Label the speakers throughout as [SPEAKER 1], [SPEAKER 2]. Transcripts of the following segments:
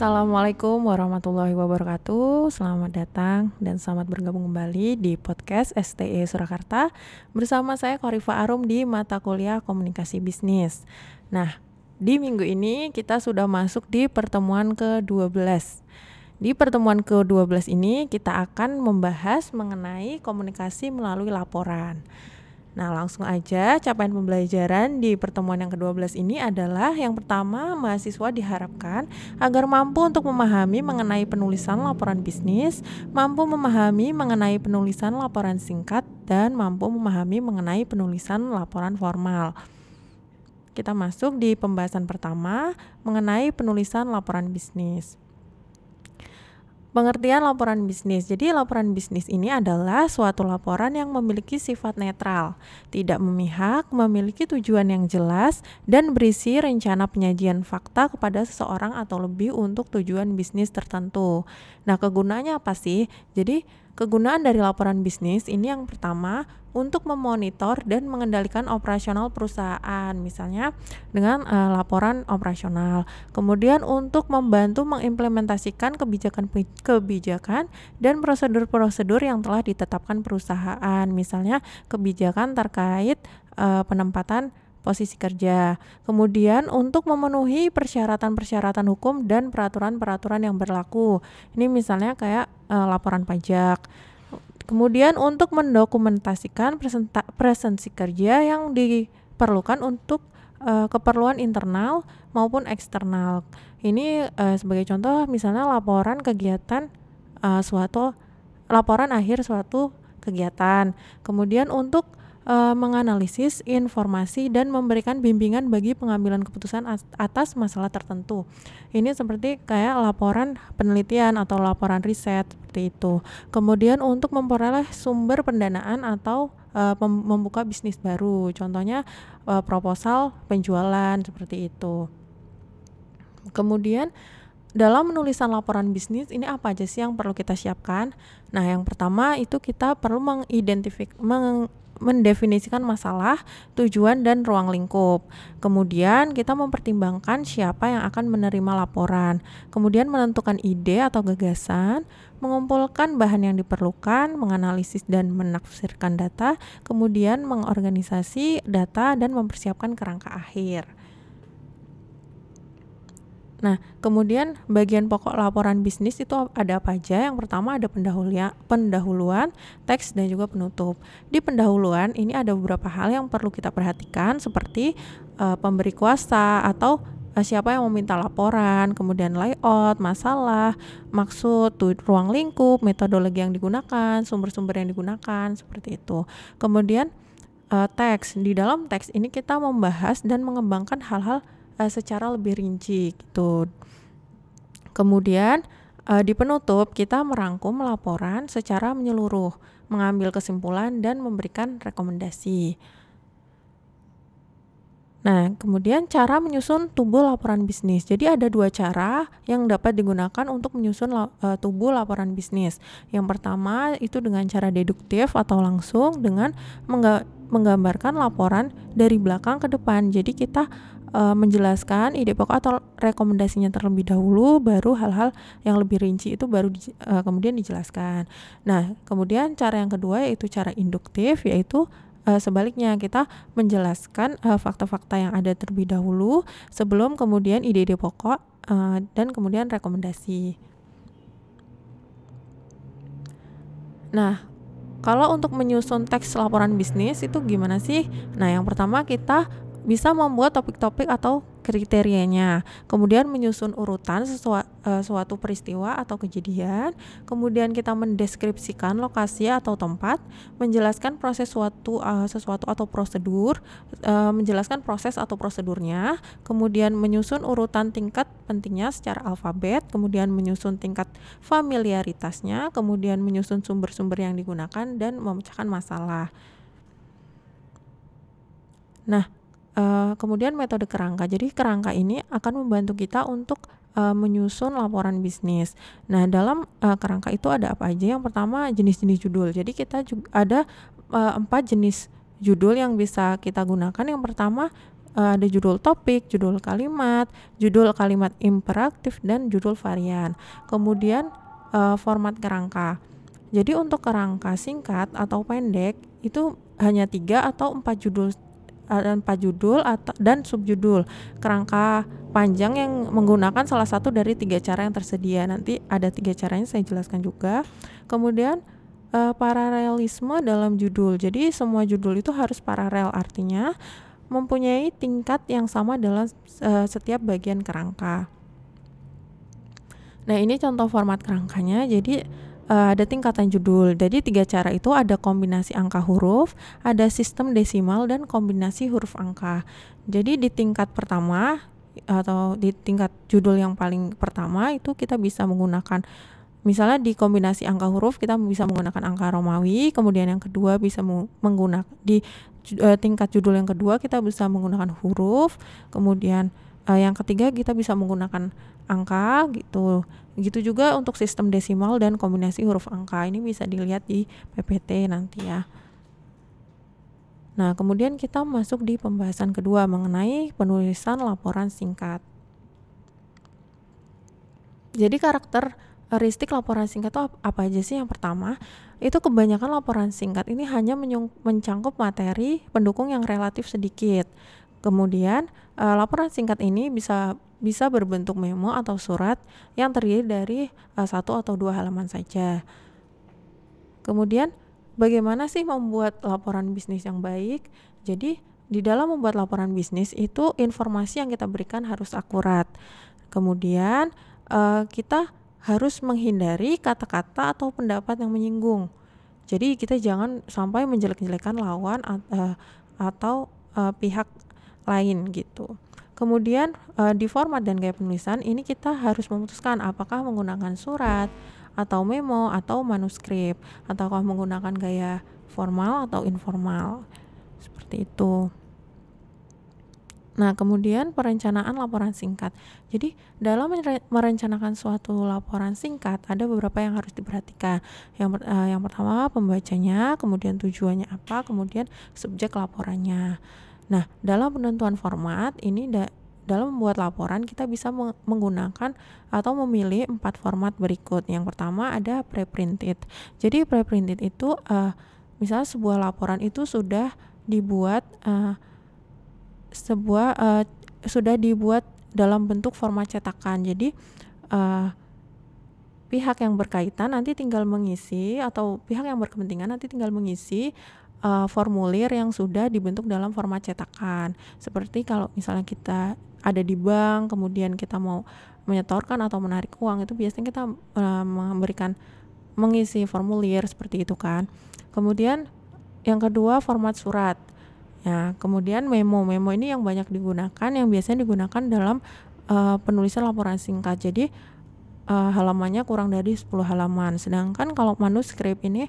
[SPEAKER 1] Assalamualaikum warahmatullahi wabarakatuh. Selamat datang dan selamat bergabung kembali di podcast STE Surakarta bersama saya Korifa Arum di mata kuliah Komunikasi Bisnis. Nah, di minggu ini kita sudah masuk di pertemuan ke-12. Di pertemuan ke-12 ini kita akan membahas mengenai komunikasi melalui laporan. Nah, langsung aja capaian pembelajaran di pertemuan yang ke-12 ini adalah yang pertama, mahasiswa diharapkan agar mampu untuk memahami mengenai penulisan laporan bisnis, mampu memahami mengenai penulisan laporan singkat, dan mampu memahami mengenai penulisan laporan formal. Kita masuk di pembahasan pertama mengenai penulisan laporan bisnis. Pengertian laporan bisnis. Jadi laporan bisnis ini adalah suatu laporan yang memiliki sifat netral, tidak memihak, memiliki tujuan yang jelas dan berisi rencana penyajian fakta kepada seseorang atau lebih untuk tujuan bisnis tertentu. Nah, kegunaannya apa sih? Jadi Kegunaan dari laporan bisnis ini yang pertama untuk memonitor dan mengendalikan operasional perusahaan, misalnya dengan uh, laporan operasional. Kemudian untuk membantu mengimplementasikan kebijakan-kebijakan dan prosedur-prosedur yang telah ditetapkan perusahaan, misalnya kebijakan terkait uh, penempatan posisi kerja. Kemudian untuk memenuhi persyaratan-persyaratan hukum dan peraturan-peraturan yang berlaku. Ini misalnya kayak e, laporan pajak. Kemudian untuk mendokumentasikan presenta, presensi kerja yang diperlukan untuk e, keperluan internal maupun eksternal. Ini e, sebagai contoh misalnya laporan kegiatan e, suatu laporan akhir suatu kegiatan. Kemudian untuk uh, menganalisis informasi dan memberikan bimbingan bagi pengambilan keputusan atas masalah tertentu. Ini seperti kayak laporan penelitian atau laporan riset seperti itu. Kemudian untuk memperoleh sumber pendanaan atau uh, membuka bisnis baru, contohnya uh, proposal penjualan seperti itu. Kemudian dalam menulisan laporan bisnis ini apa aja sih yang perlu kita siapkan? Nah, yang pertama itu kita perlu mengidentifikasi meng mendefinisikan masalah, tujuan dan ruang lingkup. Kemudian kita mempertimbangkan siapa yang akan menerima laporan. Kemudian menentukan ide atau gagasan, mengumpulkan bahan yang diperlukan, menganalisis dan menafsirkan data, kemudian mengorganisasi data dan mempersiapkan kerangka akhir. Nah, kemudian bagian pokok laporan bisnis itu ada apa aja? Yang pertama ada pendahuluan, pendahuluan, teks dan juga penutup. Di pendahuluan ini ada beberapa hal yang perlu kita perhatikan seperti uh, pemberi kuasa atau uh, siapa yang meminta laporan, kemudian layout, masalah, maksud, ruang lingkup, metodologi yang digunakan, sumber-sumber yang digunakan, seperti itu. Kemudian uh, teks, di dalam teks ini kita membahas dan mengembangkan hal-hal uh, secara lebih rinci gitu. Kemudian uh, di penutup kita merangkum laporan secara menyeluruh, mengambil kesimpulan dan memberikan rekomendasi. Nah, kemudian cara menyusun tubuh laporan bisnis. Jadi ada dua cara yang dapat digunakan untuk menyusun la eh, tubuh laporan bisnis. Yang pertama itu dengan cara deduktif atau langsung dengan mengga menggambarkan laporan dari belakang ke depan. Jadi kita uh, menjelaskan ide pokok atau rekomendasinya terlebih dahulu baru hal-hal yang lebih rinci itu baru di, uh, kemudian dijelaskan. Nah, kemudian cara yang kedua yaitu cara induktif yaitu uh, sebaliknya kita menjelaskan fakta fakta-fakta yang ada terlebih dahulu sebelum kemudian ide-ide pokok uh, dan kemudian rekomendasi. Nah, kalau untuk menyusun teks laporan bisnis itu gimana sih? Nah, yang pertama kita bisa membuat topik-topik atau kriterianya, kemudian menyusun urutan sesuatu uh, eh, suatu peristiwa atau kejadian, kemudian kita mendeskripsikan lokasi atau tempat, menjelaskan proses suatu uh, sesuatu atau prosedur, uh, menjelaskan proses atau prosedurnya, kemudian menyusun urutan tingkat pentingnya secara alfabet, kemudian menyusun tingkat familiaritasnya, kemudian menyusun sumber-sumber yang digunakan dan memecahkan masalah. Nah, Eh, kemudian metode kerangka. Jadi kerangka ini akan membantu kita untuk uh, menyusun laporan bisnis. Nah, dalam uh, kerangka itu ada apa aja? Yang pertama jenis-jenis judul. Jadi kita juga ada empat jenis judul yang bisa kita gunakan. Yang pertama ada judul topik, judul kalimat, judul kalimat imperatif dan judul varian. Kemudian format kerangka. Jadi untuk kerangka singkat atau pendek itu hanya tiga atau empat judul empat judul atau dan subjudul kerangka panjang yang menggunakan salah satu dari tiga cara yang tersedia nanti ada tiga caranya saya jelaskan juga kemudian uh, paralelisme dalam judul jadi semua judul itu harus paralel artinya mempunyai tingkat yang sama dalam uh, setiap bagian kerangka nah ini contoh format kerangkanya jadi uh, ada tingkatan judul. Jadi tiga cara itu ada kombinasi angka huruf, ada sistem desimal dan kombinasi huruf angka. Jadi di tingkat pertama atau di tingkat judul yang paling pertama itu kita bisa menggunakan misalnya di kombinasi angka huruf kita bisa menggunakan angka Romawi, kemudian yang kedua bisa menggunakan di uh, tingkat judul yang kedua kita bisa menggunakan huruf, kemudian uh, yang ketiga kita bisa menggunakan angka gitu. Gitu juga untuk sistem desimal dan kombinasi huruf angka. Ini bisa dilihat di PPT nanti ya. Nah, kemudian kita masuk di pembahasan kedua mengenai penulisan laporan singkat. Jadi karakter Aristik eh, laporan singkat itu apa aja sih? Yang pertama, itu kebanyakan laporan singkat ini hanya mencangkup materi pendukung yang relatif sedikit. Kemudian, uh, laporan singkat ini bisa bisa berbentuk memo atau surat yang terdiri dari uh, satu atau dua halaman saja. Kemudian, bagaimana sih membuat laporan bisnis yang baik? Jadi, di dalam membuat laporan bisnis itu informasi yang kita berikan harus akurat. Kemudian, uh, kita harus menghindari kata-kata atau pendapat yang menyinggung. Jadi, kita jangan sampai menjelek-jelekan lawan uh, atau uh, pihak lain gitu. Kemudian e, di format dan gaya penulisan ini kita harus memutuskan apakah menggunakan surat atau memo atau manuskrip ataukah menggunakan gaya formal atau informal. Seperti itu. Nah, kemudian perencanaan laporan singkat. Jadi, dalam merencanakan suatu laporan singkat, ada beberapa yang harus diperhatikan. Yang, uh, yang pertama, pembacanya, kemudian tujuannya apa, kemudian subjek laporannya. Nah, dalam penentuan format ini da dalam membuat laporan kita bisa menggunakan atau memilih empat format berikut. Yang pertama ada preprinted. Jadi preprinted itu uh, misalnya sebuah laporan itu sudah dibuat uh, sebuah uh, sudah dibuat dalam bentuk format cetakan. Jadi uh, pihak yang berkaitan nanti tinggal mengisi atau pihak yang berkepentingan nanti tinggal mengisi uh, formulir yang sudah dibentuk dalam format cetakan. Seperti kalau misalnya kita ada di bank, kemudian kita mau menyetorkan atau menarik uang itu biasanya kita uh, memberikan mengisi formulir seperti itu kan. Kemudian yang kedua format surat. Ya, kemudian memo. Memo ini yang banyak digunakan yang biasanya digunakan dalam uh, penulisan laporan singkat. Jadi uh, halamannya kurang dari 10 halaman. Sedangkan kalau manuskrip ini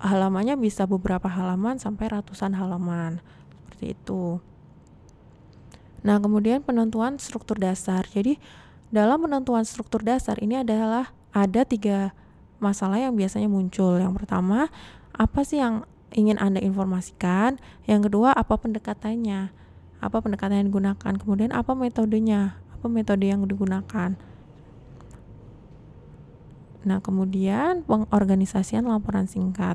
[SPEAKER 1] halamannya bisa beberapa halaman sampai ratusan halaman seperti itu. Nah, kemudian penentuan struktur dasar. Jadi, dalam penentuan struktur dasar ini adalah ada tiga masalah yang biasanya muncul. Yang pertama, apa sih yang ingin Anda informasikan? Yang kedua, apa pendekatannya? Apa pendekatan yang digunakan? Kemudian, apa metodenya? Apa metode yang digunakan? Nah, kemudian pengorganisasian laporan singkat.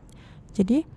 [SPEAKER 1] Jadi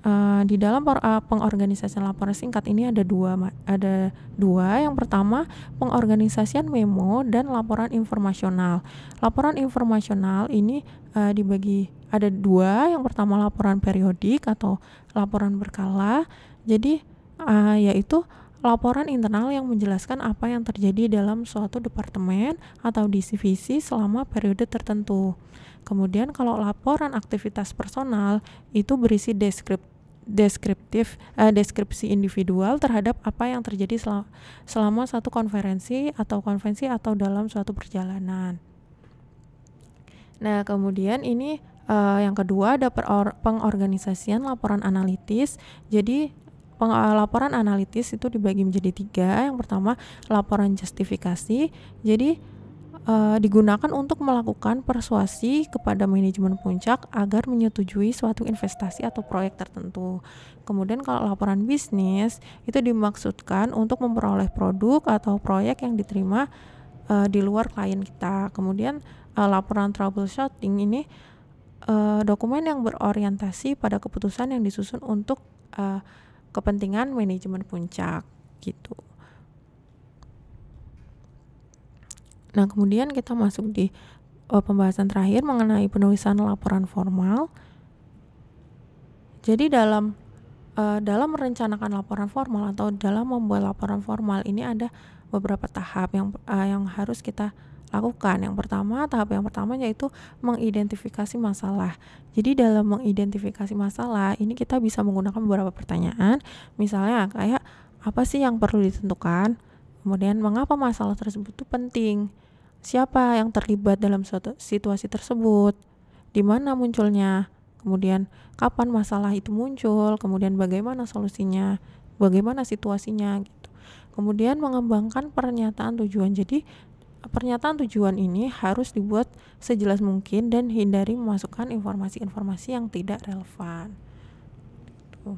[SPEAKER 1] uh, di dalam eh, pengorganisasian laporan singkat ini ada dua ada dua. Yang pertama pengorganisasian memo dan laporan informasional. Laporan informasional ini uh, dibagi ada dua. Yang pertama laporan periodik atau laporan berkala. Jadi uh, yaitu Laporan internal yang menjelaskan apa yang terjadi dalam suatu departemen atau divisi selama periode tertentu. Kemudian kalau laporan aktivitas personal itu berisi deskriptif deskriptif eh, deskripsi individual terhadap apa yang terjadi selama, selama satu konferensi atau konvensi atau dalam suatu perjalanan. Nah, kemudian ini uh, yang kedua ada pengorganisasian laporan analitis. Jadi Eh, laporan analitis itu dibagi menjadi tiga. Yang pertama laporan justifikasi. Jadi uh, digunakan untuk melakukan persuasi kepada manajemen puncak agar menyetujui suatu investasi atau proyek tertentu. Kemudian kalau laporan bisnis itu dimaksudkan untuk memperoleh produk atau proyek yang diterima uh, di luar klien kita. Kemudian uh, laporan troubleshooting ini uh, dokumen yang berorientasi pada keputusan yang disusun untuk uh, kepentingan manajemen puncak gitu. Nah, kemudian kita masuk di uh, pembahasan terakhir mengenai penulisan laporan formal. Jadi dalam uh, dalam merencanakan laporan formal atau dalam membuat laporan formal ini ada beberapa tahap yang uh, yang harus kita lakukan. Yang pertama, tahap yang pertama yaitu mengidentifikasi masalah. Jadi dalam mengidentifikasi masalah, ini kita bisa menggunakan beberapa pertanyaan, misalnya kayak apa sih yang perlu ditentukan? Kemudian mengapa masalah tersebut itu penting? Siapa yang terlibat dalam suatu situasi tersebut? Di mana munculnya? Kemudian kapan masalah itu muncul? Kemudian bagaimana solusinya? Bagaimana situasinya gitu kemudian mengembangkan pernyataan tujuan. Jadi Pernyataan tujuan ini harus dibuat sejelas mungkin dan hindari memasukkan informasi-informasi yang tidak relevan. Gitu.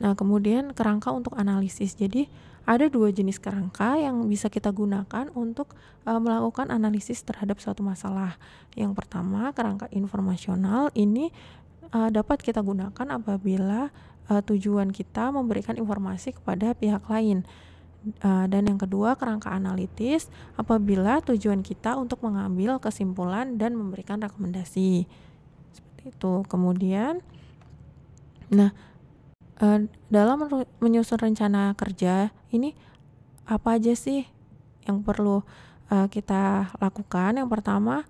[SPEAKER 1] Nah, kemudian kerangka untuk analisis. Jadi, ada dua jenis kerangka yang bisa kita gunakan untuk e, melakukan analisis terhadap suatu masalah. Yang pertama, kerangka informasional ini e, dapat kita gunakan apabila e, tujuan kita memberikan informasi kepada pihak lain. Eh, dan yang kedua, kerangka analitis apabila tujuan kita untuk mengambil kesimpulan dan memberikan rekomendasi. Seperti itu. Kemudian nah eh, dalam menyusun rencana kerja ini apa aja sih yang perlu eh, kita lakukan? Yang pertama,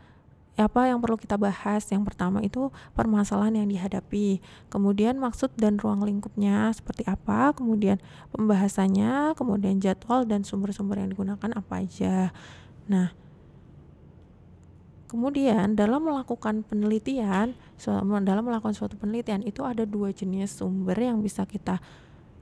[SPEAKER 1] apa yang perlu kita bahas? Yang pertama itu permasalahan yang dihadapi, kemudian maksud dan ruang lingkupnya seperti apa, kemudian pembahasannya, kemudian jadwal dan sumber-sumber yang digunakan apa aja. Nah, Kemudian dalam melakukan penelitian, dalam melakukan suatu penelitian itu ada dua jenis sumber yang bisa kita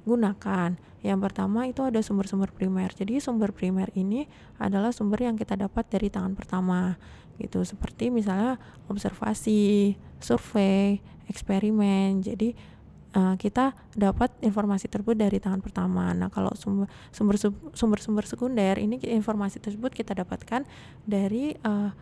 [SPEAKER 1] gunakan. Yang pertama itu ada sumber-sumber primer. Jadi sumber primer ini adalah sumber yang kita dapat dari tangan pertama. Gitu seperti misalnya observasi, survei, eksperimen. Jadi uh, kita dapat informasi tersebut dari tangan pertama. Nah, kalau sumber sumber sumber sumber sekunder ini informasi tersebut kita dapatkan dari uh,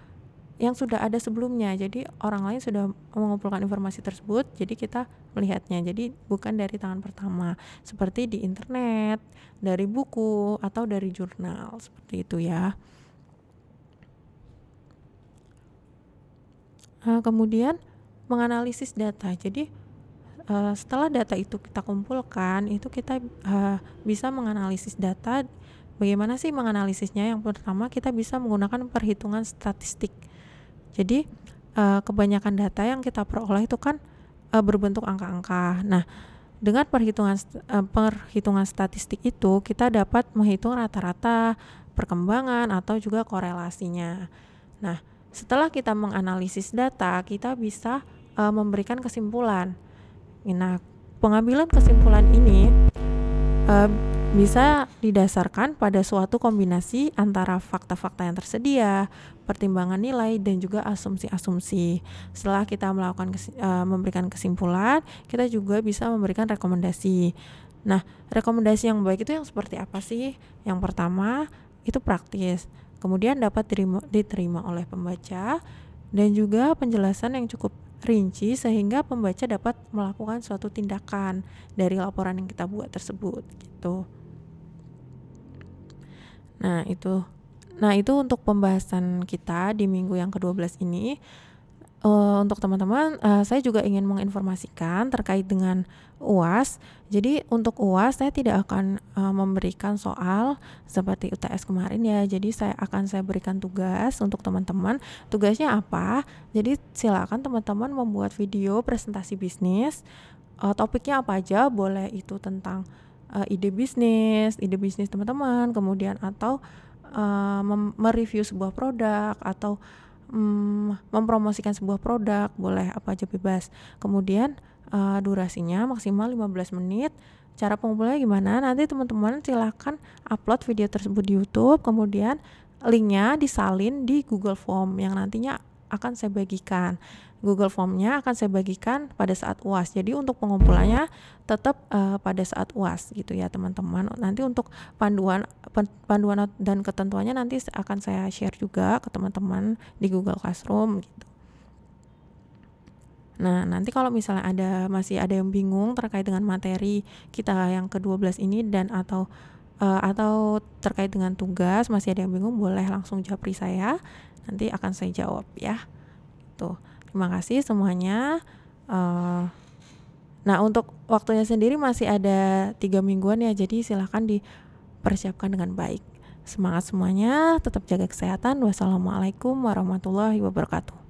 [SPEAKER 1] yang sudah ada sebelumnya. Jadi orang lain sudah mengumpulkan informasi tersebut, jadi kita melihatnya. Jadi bukan dari tangan pertama, seperti di internet, dari buku atau dari jurnal, seperti itu ya. Nah, kemudian menganalisis data. Jadi uh, setelah data itu kita kumpulkan, itu kita uh, bisa menganalisis data. Bagaimana sih menganalisisnya? Yang pertama kita bisa menggunakan perhitungan statistik. Jadi uh, kebanyakan data yang kita peroleh itu kan uh, berbentuk angka-angka. Nah, dengan perhitungan uh, perhitungan statistik itu kita dapat menghitung rata-rata perkembangan atau juga korelasinya. Nah, setelah kita menganalisis data, kita bisa uh, memberikan kesimpulan. Nah, pengambilan kesimpulan ini uh, bisa didasarkan pada suatu kombinasi antara fakta-fakta yang tersedia, pertimbangan nilai dan juga asumsi-asumsi. Setelah kita melakukan eh, memberikan kesimpulan, kita juga bisa memberikan rekomendasi. Nah, rekomendasi yang baik itu yang seperti apa sih? Yang pertama, itu praktis. Kemudian dapat diterima, diterima oleh pembaca dan juga penjelasan yang cukup rinci sehingga pembaca dapat melakukan suatu tindakan dari laporan yang kita buat tersebut gitu. Nah, itu Nah, itu untuk pembahasan kita di minggu yang ke-12 ini. Uh, untuk teman-teman, uh, saya juga ingin menginformasikan terkait dengan UAS. Jadi, untuk UAS, saya tidak akan uh, memberikan soal seperti UTS kemarin, ya. Jadi, saya akan saya berikan tugas untuk teman-teman. Tugasnya apa? Jadi, silakan teman-teman membuat video presentasi bisnis. Uh, topiknya apa aja, boleh itu tentang ide bisnis, ide bisnis teman-teman, kemudian atau uh, mereview sebuah produk atau um, mempromosikan sebuah produk boleh apa aja bebas kemudian uh, durasinya maksimal 15 menit cara pengumpulannya gimana nanti teman-teman silahkan upload video tersebut di YouTube kemudian linknya disalin di Google Form yang nantinya akan saya bagikan Google Formnya akan saya bagikan pada saat uas jadi untuk pengumpulannya tetap uh, pada saat uas gitu ya teman-teman nanti untuk panduan panduan dan ketentuannya nanti akan saya share juga ke teman-teman di Google Classroom gitu. Nah, nanti kalau misalnya ada masih ada yang bingung terkait dengan materi kita yang ke-12 ini dan atau uh, atau terkait dengan tugas masih ada yang bingung boleh langsung japri saya. Nanti akan saya jawab ya. Tuh. Gitu. Terima kasih semuanya. Uh, nah, untuk waktunya sendiri masih ada tiga mingguan ya. Jadi silahkan di persiapkan dengan baik. Semangat semuanya, tetap jaga kesehatan. Wassalamualaikum warahmatullahi wabarakatuh.